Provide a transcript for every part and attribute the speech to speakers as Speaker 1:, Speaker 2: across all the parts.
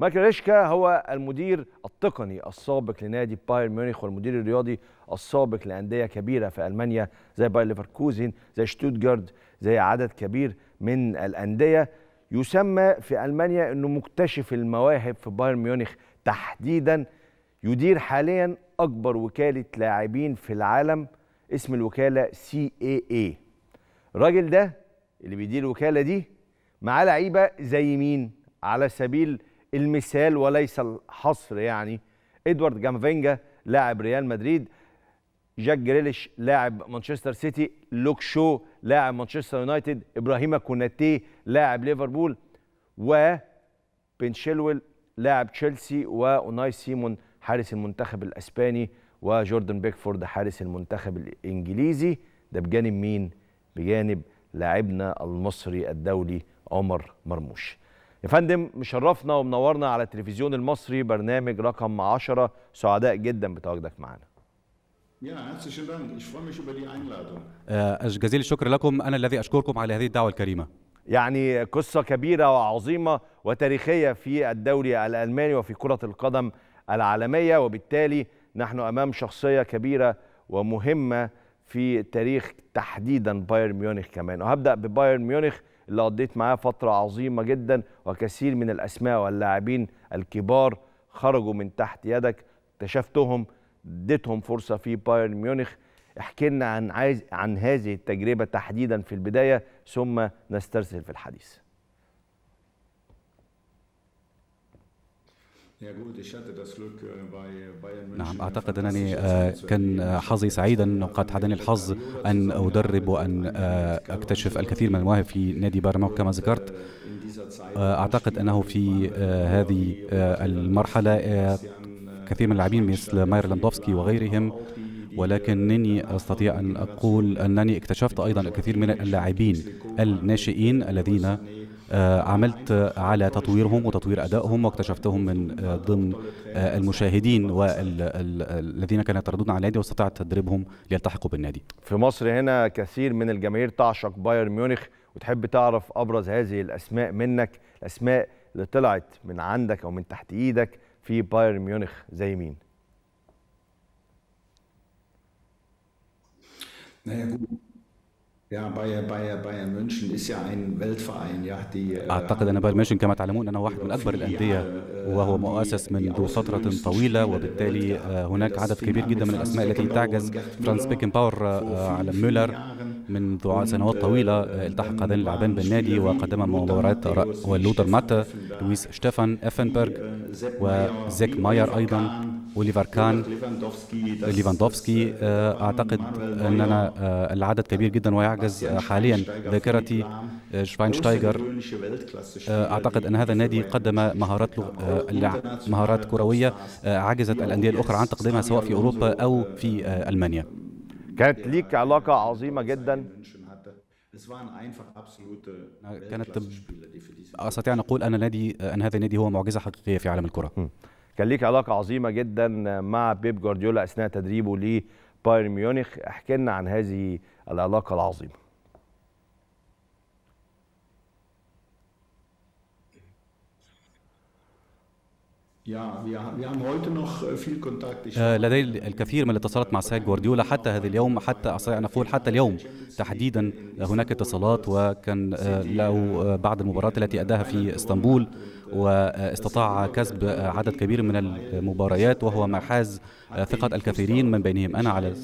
Speaker 1: مايكل ريشكا هو المدير التقني السابق لنادي بايرن ميونخ والمدير الرياضي السابق لانديه كبيره في المانيا زي باير ليفركوزن زي شتوتجارد زي عدد كبير من الانديه يسمى في المانيا انه مكتشف المواهب في بايرن ميونخ تحديدا يدير حاليا اكبر وكاله لاعبين في العالم اسم الوكاله سي اي اي الراجل ده اللي بيدير الوكاله دي معاه لعيبه زي مين على سبيل المثال وليس الحصر يعني ادوارد جامفينجا لاعب ريال مدريد جاك جريليش لاعب مانشستر سيتي لوك شو لاعب مانشستر يونايتد ابراهيم كوناتي لاعب ليفربول و بنشيلويل لاعب تشيلسي واوناي سيمون حارس المنتخب الاسباني وجوردن بيكفورد حارس المنتخب الانجليزي ده بجانب مين بجانب لاعبنا المصري الدولي عمر مرموش يا فندم مشرفنا ومنورنا على التلفزيون المصري برنامج رقم 10 سعداء جدا بتواجدك معانا آه، جزيل الشكر لكم أنا الذي أشكركم
Speaker 2: على هذه الدعوة الكريمة
Speaker 1: يعني قصة كبيرة وعظيمة وتاريخية في الدوري الألماني وفي كرة القدم العالمية وبالتالي نحن أمام شخصية كبيرة ومهمة في تاريخ تحديدا بايرن ميونخ كمان وهبدا ببايرن ميونخ اللي قضيت معاه فتره عظيمه جدا وكثير من الاسماء واللاعبين الكبار خرجوا من تحت يدك اكتشفتهم اديتهم فرصه في بايرن ميونخ احكي لنا عن عايز عن هذه التجربه تحديدا في البدايه ثم نسترسل في الحديث Äh, نعم أعتقد أنني آه،
Speaker 2: كان حظي سعيدا وقد حدني الحظ أن أدرب وأن آه، أكتشف الكثير من المواهب في نادي بارماو كما ذكرت آه، أعتقد أنه في هذه المرحلة كثير من اللاعبين مثل ماير لاندوفسكي وغيرهم ولكنني أستطيع أن أقول أنني اكتشفت أيضا الكثير من اللاعبين الناشئين الذين آه، عملت على تطويرهم وتطوير أدائهم واكتشفتهم من آه، ضمن آه، المشاهدين والذين كانوا يترددون على النادي واستطعت تدريبهم ليلتحقوا بالنادي
Speaker 1: في مصر هنا كثير من الجماهير تعشق بايرن ميونخ وتحب تعرف أبرز هذه الأسماء منك الأسماء اللي طلعت من عندك أو من تحت إيدك في بايرن ميونخ زي مين؟ Äh, أعتقد أن
Speaker 2: بايرن ميشن كما تعلمون أنه واحد من أكبر الأندية äh, وهو مؤسس منذ فترة طويلة وبالتالي آه، هناك عدد كبير جدا من الأسماء التي تعجز فرانس بيكن باور آه، آه، على مولر منذ سنوات äh, طويلة التحق هذان اللاعبان بالنادي وقدما مباريات ولوتر ماتا لويس شتيفان افنبرغ وزيك ماير أيضا وليفر كان ليفاندوفسكي آه، اعتقد اننا آه، العدد كبير جدا ويعجز آه، حاليا ذاكرتي شفاينشتايجر اعتقد ان هذا النادي قدم مهارات مهارات كرويه عجزت الانديه الاخرى عن تقديمها سواء في اوروبا او في المانيا كانت
Speaker 1: ليك علاقه عظيمه جدا كانت
Speaker 2: استطيع ان اقول ان نادي ان هذا النادي هو معجزه حقيقيه في عالم الكره
Speaker 1: كان ليك علاقه عظيمه جدا مع بيب جوارديولا اثناء تدريبه لبايرن ميونخ احكي لنا عن هذه العلاقه العظيمه äh, äh,
Speaker 2: لدي äh, الكثير من الاتصالات مع سيد جوارديولا حتى هذا اليوم حتى استطيع ان اقول حتى اليوم تحديدا آه، هناك اتصالات وكان آه، له آه، بعض المباراة التي اداها في اسطنبول واستطاع كسب عدد كبير من المباريات وهو ما حاز ثقة الكثيرين من بينهم أنا على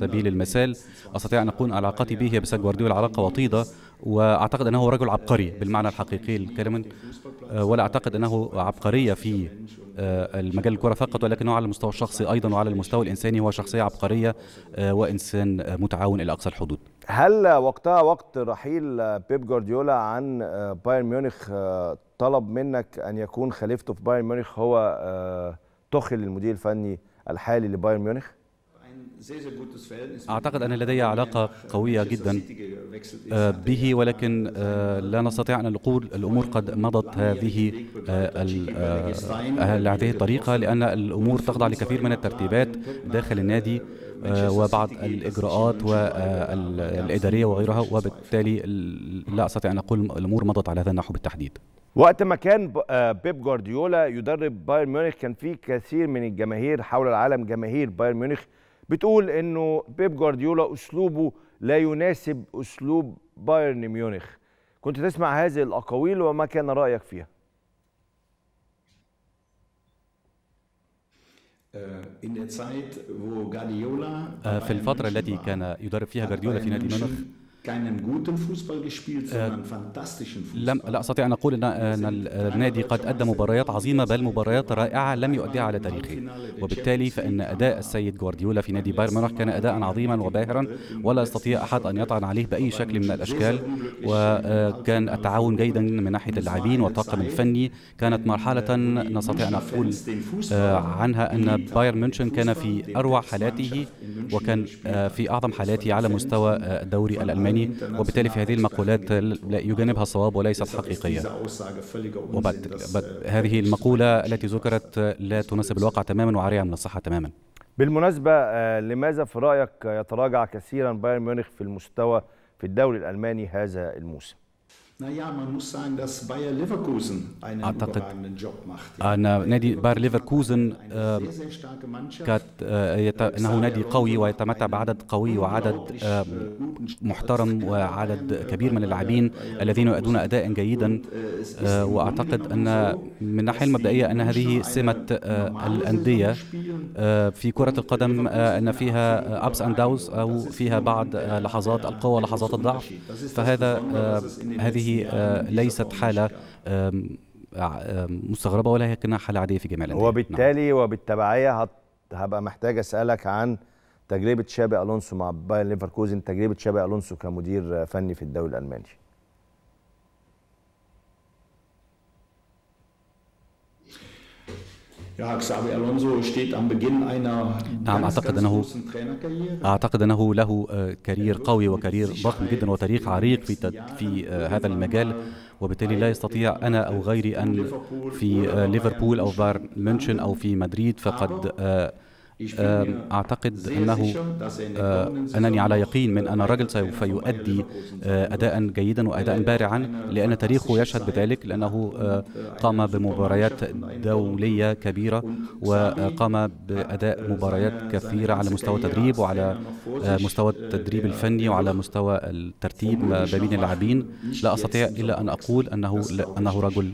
Speaker 2: سبيل المثال أستطيع أن أقول علاقتي به هي بسد جوارديولا علاقة وطيدة وأعتقد أنه رجل عبقري بالمعنى الحقيقي للكلمة ولا أعتقد أنه عبقرية في المجال الكرة فقط ولكنه على المستوى الشخصي أيضا وعلى المستوى الإنساني هو شخصية عبقرية وإنسان متعاون إلى أقصى الحدود
Speaker 1: هل وقتها وقت رحيل بيب جوارديولا عن آه، بايرن ميونخ آه، طلب منك ان يكون خليفته في بايرن ميونخ هو آه، تخل المدير الفني الحالي لبايرن ميونخ؟ أعتقد أن لدي علاقة قوية جدا
Speaker 2: به ولكن لا نستطيع أن نقول الأمور قد مضت هذه هذه الطريقة لأن الأمور تخضع لكثير من الترتيبات داخل النادي آه، وبعض الإجراءات والإدارية آه، وغيرها وبالتالي لا أستطيع أن أقول الأمور مضت على هذا النحو بالتحديد
Speaker 1: وقت ما كان آه، بيب جوارديولا يدرب بايرن ميونخ كان في كثير من الجماهير حول العالم جماهير بايرن ميونخ بتقول انه بيب جوارديولا اسلوبه لا يناسب اسلوب بايرن ميونخ كنت تسمع هذه الاقاويل وما كان رايك فيها آه، آه، في الفترة التي كان يدرب فيها جارديولا في نادي ميونخ keinen guten Fußball gespielt, äh, sondern fantastischen Fußball. لم
Speaker 2: لا أستطيع أن أقول أن النادي قد أدى مباريات عظيمة بل مباريات رائعة لم يؤديها على تاريخه وبالتالي فإن أداء السيد جوارديولا في نادي بايرن ميونخ كان أداء عظيما وباهرا ولا يستطيع أحد أن يطعن عليه بأي شكل من الأشكال وكان آه، التعاون جيدا من ناحية اللاعبين والطاقم الفني كانت مرحلة نستطيع أن نقول آه، عنها أن بايرن ميونشن كان في أروع حالاته وكان آه، في أعظم حالاته على مستوى الدوري الألماني الثاني وبالتالي في هذه المقولات يجانبها الصواب وليست حقيقية وبعد هذه المقولة التي ذكرت لا تناسب الواقع تماما وعارية من الصحة تماما
Speaker 1: بالمناسبة آه، لماذا في رأيك يتراجع كثيرا بايرن ميونخ في المستوى في الدوري الألماني هذا الموسم؟ أعتقد أن نادي
Speaker 2: باير ليفركوزن إنه نادي قوي ويتمتع بعدد قوي وعدد محترم وعدد كبير من اللاعبين الذين يؤدون أداء جيدا وأعتقد أن من الناحية المبدئية أن هذه سمة الأندية في كرة القدم أن فيها أبس أند داوز أو فيها بعض لحظات القوة ولحظات الضعف فهذا هذه هذه آه، ليست حالة آه، مستغربة ولا هي كأنها حالة عادية في جميع الأندية نعم.
Speaker 1: وبالتالي نعم. وبالتبعية هبقى محتاج أسألك عن تجربة شابي ألونسو مع بايرن ليفركوزن تجربة شابي ألونسو كمدير فني في الدوري الألماني نعم أعتقد أنه
Speaker 2: أعتقد أنه له آه، كارير قوي وكارير ضخم جدا وتاريخ عريق في في آه، هذا المجال وبالتالي لا يستطيع أنا أو غيري أن في آه، ليفربول أو بار منشن أو في مدريد فقد آه، أعتقد أنه يعني آه، أنني على يقين من أن الرجل سوف يؤدي آه، أداء جيدا وأداء بارعا لأن تاريخه يشهد بذلك لأنه قام بمباريات دولية كبيرة وقام بأداء مباريات كثيرة على مستوى التدريب وعلى مستوى التدريب الفني وعلى مستوى الترتيب ما بين اللاعبين لا أستطيع إلا أن أقول أنه أنه رجل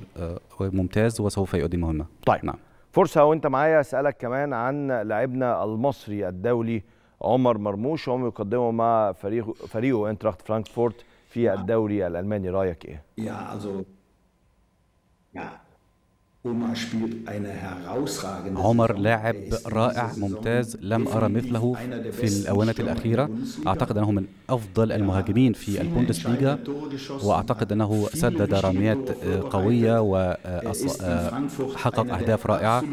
Speaker 2: ممتاز وسوف يؤدي مهمة
Speaker 1: طيب نعم فرصه وانت معايا اسالك كمان عن لاعبنا المصري الدولي عمر مرموش وهم يقدمه مع فريقه فريقه انتراخت فرانكفورت في الدوري الالماني رايك ايه؟ عمر لاعب er رائع ممتاز لم أرى مثله في الأونة الأخيرة أعتقد أنه
Speaker 2: من أفضل er المهاجمين في البوندسليغا وأعتقد أنه سدد رميات قوية وحقق آه، er آه، أهداف رائعة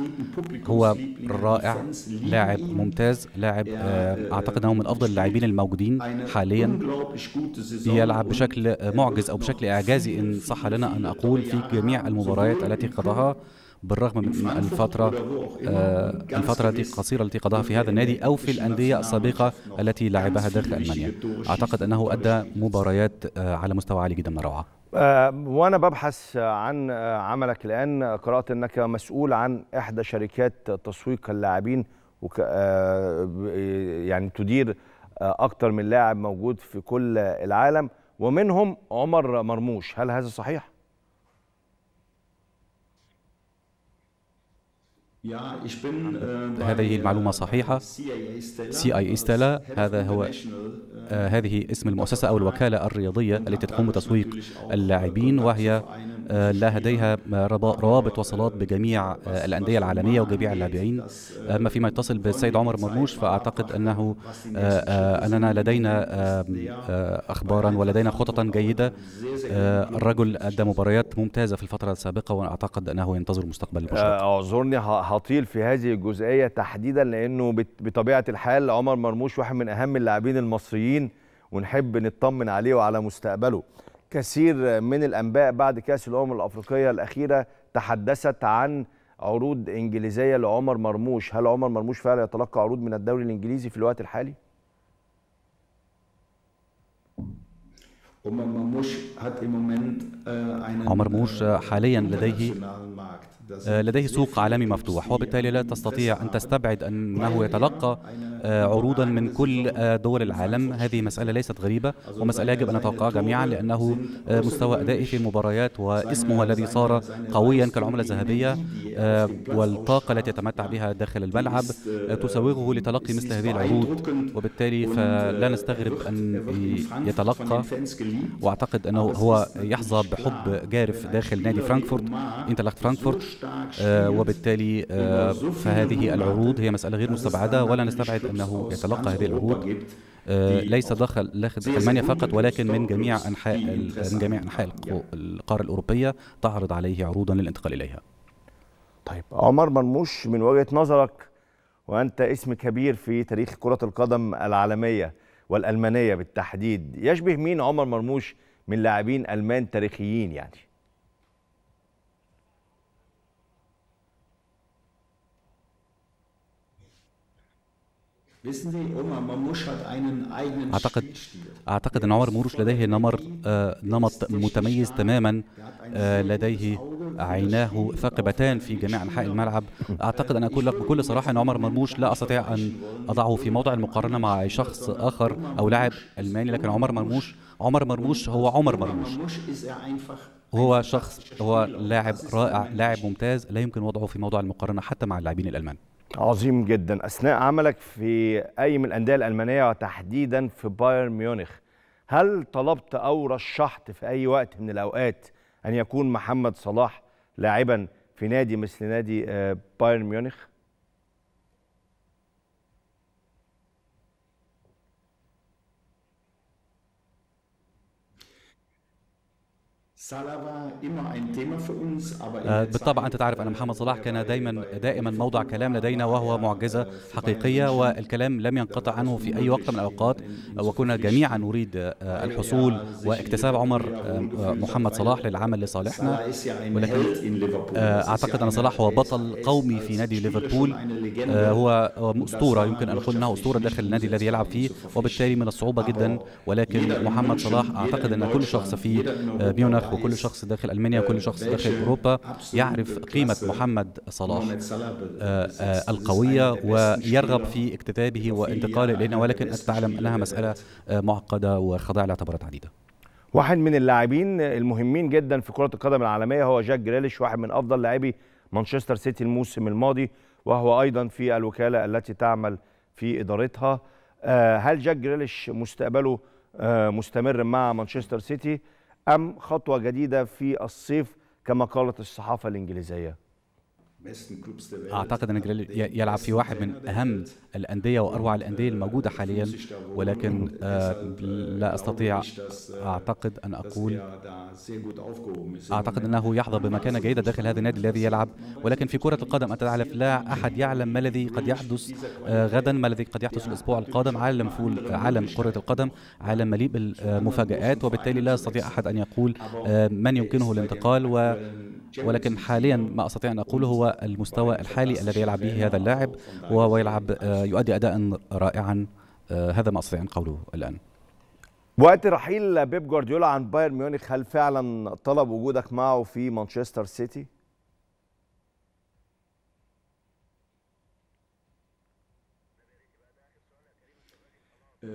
Speaker 2: هو رائع لاعب ممتاز لاعب آه، أعتقد أنه من أفضل اللاعبين الموجودين حاليا يلعب بشكل معجز أو بشكل إعجازي إن صح لنا أن أقول في جميع المباريات التي قضاها بالرغم من الفترة آه، الفترة القصيرة التي قضاها في هذا النادي أو في الأندية السابقة التي لعبها داخل ألمانيا أعتقد أنه أدى مباريات آه، على مستوى عالي جدا من الروعة
Speaker 1: آه، وأنا ببحث عن عملك الآن قرأت أنك مسؤول عن إحدى شركات تسويق اللاعبين وك... يعني تدير اكثر من لاعب موجود في كل العالم ومنهم عمر مرموش هل هذا صحيح؟ هذه آه، آه، المعلومة صحيحة سي اي
Speaker 2: استلا هذا آه، هو آه هذه اسم المؤسسة أو الوكالة الرياضية التي تقوم بتسويق اللاعبين وهي آه لا لديها روابط وصلات بجميع آه الأندية العالمية وجميع اللاعبين أما فيما يتصل uh, بالسيد عمر مرموش فأعتقد أنه أننا لدينا أخبارا ولدينا خططا جيدة
Speaker 1: الرجل
Speaker 2: أدى مباريات ممتازة في الفترة السابقة وأعتقد أنه ينتظر المستقبل البشر
Speaker 1: اعذرني هطيل في هذه الجزئيه تحديدا لانه بطبيعه الحال عمر مرموش واحد من اهم اللاعبين المصريين ونحب نطمن عليه وعلى مستقبله كثير من الانباء بعد كاس الامم الافريقيه الاخيره تحدثت عن عروض انجليزيه لعمر مرموش هل عمر مرموش فعلا يتلقى عروض من الدوري الانجليزي في الوقت الحالي عمر مرموش آه، حاليا لديه آه، لديه
Speaker 2: سوق عالمي مفتوح وبالتالي لا تستطيع أن تستبعد أنه يتلقى آه، عروضا من كل آه، دول العالم هذه مسألة ليست غريبة ومسألة يجب أن نتوقعها جميعا لأنه مستوى أدائه في المباريات واسمه الذي صار قويا كالعملة الذهبية والطاقة التي يتمتع بها داخل الملعب تسوغه لتلقي مثل هذه العروض وبالتالي فلا نستغرب أن يتلقى وأعتقد أنه هو يحظى بحب جارف داخل نادي فرانكفورت انتلخت فرانكفورت آه، وبالتالي آه، فهذه العروض هي مسألة غير مستبعدة ولا نستبعد أنه يتلقى هذه العروض آه، ليس داخل داخل المانيا فقط ولكن من جميع انحاء من جميع انحاء القاره الاوروبيه تعرض عليه عروضا للانتقال اليها.
Speaker 1: طيب عمر مرموش من وجهه نظرك وانت اسم كبير في تاريخ كره القدم العالميه والالمانيه بالتحديد يشبه مين عمر مرموش من لاعبين المان تاريخيين يعني؟ أعتقد أعتقد أن عمر موروش
Speaker 2: لديه نمر آه، نمط متميز تماما آه، لديه عيناه ثاقبتان في جميع أنحاء الملعب أعتقد أن أقول لك بكل صراحة أن عمر مرموش لا أستطيع أن أضعه في موضع المقارنة مع شخص آخر أو لاعب ألماني لكن عمر مرموش عمر مرموش هو عمر مرموش
Speaker 1: er
Speaker 2: هو شخص هو لاعب رائع لاعب ممتاز لا يمكن وضعه
Speaker 1: في موضع المقارنة حتى مع اللاعبين الألمان عظيم جدا اثناء عملك في اي من الانديه الالمانيه وتحديدا في بايرن ميونخ هل طلبت او رشحت في اي وقت من الاوقات ان يكون محمد صلاح لاعبا في نادي مثل نادي آه، بايرن ميونخ بالطبع انت تعرف ان آه، محمد صلاح كان دائما
Speaker 2: دائما موضع كلام لدينا وهو معجزه حقيقيه والكلام لم ينقطع عنه في اي وقت من الاوقات آه، وكنا جميعا نريد آه، الحصول واكتساب عمر محمد صلاح للعمل لصالحنا ولكن
Speaker 1: اعتقد ان صلاح
Speaker 2: هو بطل قومي في نادي ليفربول هو اسطوره يمكن ان نقول انه اسطوره داخل النادي الذي يلعب فيه وبالتالي من الصعوبه جدا ولكن محمد صلاح اعتقد ان كل شخص في ميونخ وكل شخص داخل المانيا وكل آه، شخص داخل اوروبا يعرف قيمه محمد صلاح آه، آه، القويه ويرغب في اكتتابه وانتقاله الينا ولكن انت تعلم انها مساله معقده وخاضعه لاعتبارات عديده
Speaker 1: واحد من اللاعبين المهمين جدا في كره القدم العالميه هو جاك جريليش واحد من افضل لاعبي مانشستر سيتي الموسم الماضي وهو ايضا في الوكاله التي تعمل في ادارتها هل جاك جريليش مستقبله مستمر مع مانشستر سيتي أم خطوة جديدة في الصيف كما قالت الصحافة الإنجليزية؟ اعتقد ان جريليش يلعب
Speaker 2: في واحد من اهم الانديه واروع الانديه الموجوده حاليا ولكن آه، لا äh, استطيع äh, اعتقد ان اقول
Speaker 1: er اعتقد انه يحظى بمكانه جيده داخل
Speaker 2: هذا النادي الذي يلعب ولكن في كره القدم انت تعرف لا احد يعلم ما الذي قد يحدث آه، غدا ما الذي قد يحدث الاسبوع القادم عالم فول عالم كره القدم عالم مليء بالمفاجات وبالتالي لا يستطيع احد ان يقول آه، من يمكنه الانتقال و ولكن حاليا ما استطيع ان اقوله هو المستوى الحالي الذي يلعب به هذا اللاعب وهو يلعب آه، يؤدي اداء رائعا آه، هذا ما استطيع ان اقوله الان
Speaker 1: وقت رحيل بيب جوارديولا عن بايرن ميونخ هل فعلا طلب وجودك معه في مانشستر سيتي؟ äh,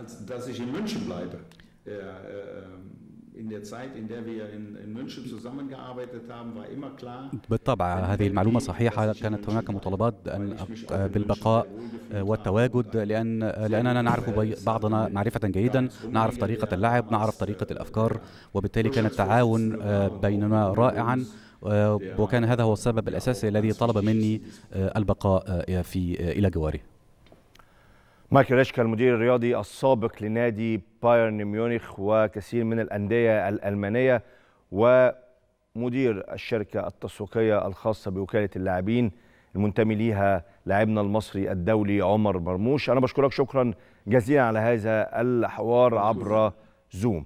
Speaker 1: als dass ich in München bleibe. Er, in der Zeit, in der wir in, in München zusammengearbeitet haben, war immer klar. بالطبع هذه المعلومة
Speaker 2: صحيحة كانت هناك مطالبات أن بالبقاء والتواجد لأن لأننا نعرف بعضنا معرفة جيدا نعرف طريقة اللعب نعرف طريقة الأفكار وبالتالي كان التعاون آه، بيننا رائعا آه، وكان هذا هو السبب الأساسي الذي طلب مني آه، البقاء في إلى جواره
Speaker 1: مايكل ريشكا المدير الرياضي السابق لنادي بايرن ميونخ وكثير من الأندية الألمانية ومدير الشركة التسويقية الخاصة بوكالة اللاعبين المنتمي ليها لاعبنا المصري الدولي عمر مرموش أنا بشكرك شكرا جزيلا على هذا الحوار عبر زوم